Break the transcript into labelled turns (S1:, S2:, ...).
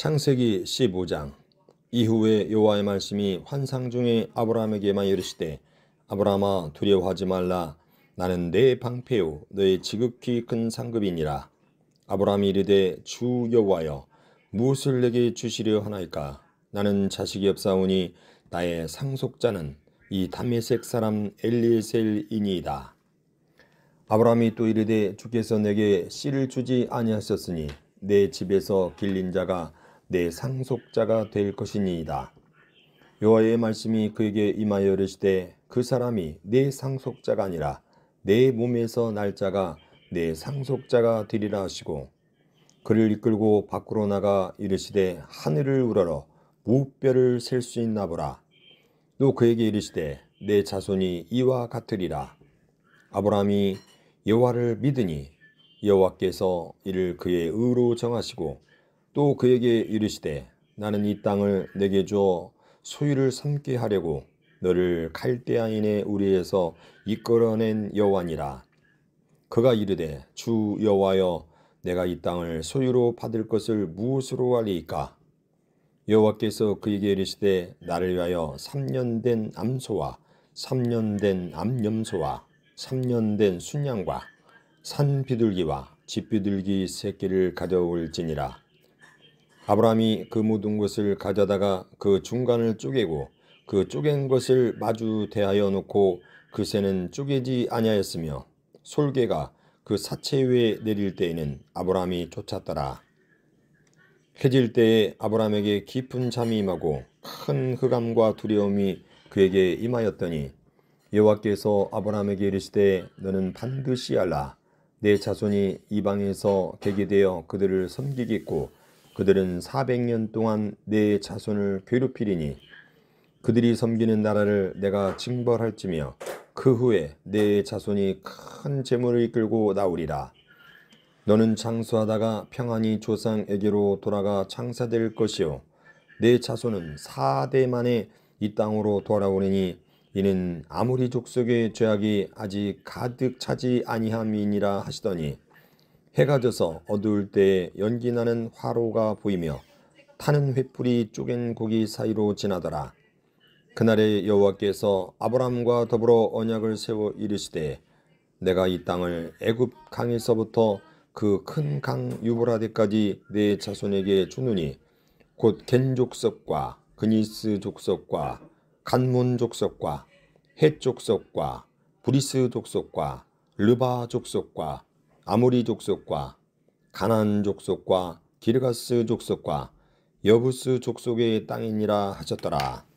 S1: 창세기 15장 이후에 여호와의 말씀이 환상 중에 아브라함에게만 이르시되 아브라함아 두려워하지 말라 나는 내 방패요 너의 지극히 큰 상급이니라 아브라함이 이르되 주 여호와여 무엇을 내게 주시려 하나이까 나는 자식이 없사오니 나의 상속자는 이 다메섹 사람 엘리셀이니이다 아브라함이 또 이르되 주께서 내게 씨를 주지 아니하셨으니 내 집에서 길린 자가 내 상속자가 될 것이니이다. 여호와의 말씀이 그에게 임하여 이르시되 그 사람이 내 상속자가 아니라 내 몸에서 날짜가 내 상속자가 되리라 하시고 그를 이끌고 밖으로 나가 이르시되 하늘을 우러러 무뼈를 셀 수 있나 보라. 또 그에게 이르시되 내 자손이 이와 같으리라. 아브라함이 여호와를 믿으니 여호와께서 이를 그의 의로 정하시고 또 그에게 이르시되 나는 이 땅을 내게 줘 소유를 삼게 하려고 너를 칼대아인의 우리에서 이끌어낸 여호와니라 그가 이르되 주 여호와여 내가 이 땅을 소유로 받을 것을 무엇으로 하리이까 여호와께서 그에게 이르시되 나를 위하여 3년 된 암소와 3년 된 암염소와 3년 된 순양과 산비둘기와 집비둘기 새끼를 가져올지니라 아브라함이 그 모든 것을 가져다가 그 중간을 쪼개고 그 쪼갠 것을 마주 대하여 놓고 그새는 쪼개지 아니하였으며 솔개가 그 사체 위에 내릴 때에는 아브라함이 쫓았더라. 해질 때에 아브라함에게 깊은 잠이 임하고 큰 흑암과 두려움이 그에게 임하였더니 여호와께서 아브라함에게 이르시되 너는 반드시 알라 내 자손이 이방에서 개기되어 그들을 섬기겠고 그들은 400년 동안 내 자손을 괴롭히리니 그들이 섬기는 나라를 내가 징벌할지며 그 후에 내 자손이 큰 재물을 이끌고 나오리라. 너는 장수하다가 평안히 조상에게로 돌아가 장사될 것이요. 내 자손은 4대 만에 이 땅으로 돌아오리니 이는 아무리 족속의 죄악이 아직 가득 차지 아니함이니라 하시더니 해가 져서 어두울 때에 연기 나는 화로가 보이며 타는 횃불이 쪼갠 고기 사이로 지나더라. 그날에 여호와께서 아브람과 더불어 언약을 세워 이르시되 내가 이 땅을 애굽 강에서부터 그 큰 강 유보라데까지 내 자손에게 주느니 곧겐 족속과 그니스 족속과 간몬 족속과 헷 족속과 브리스 족속과 르바 족속과 아무리 족속과 가난 족속과 기르가스 족속과 여부스 족속의 땅이니라 하셨더라.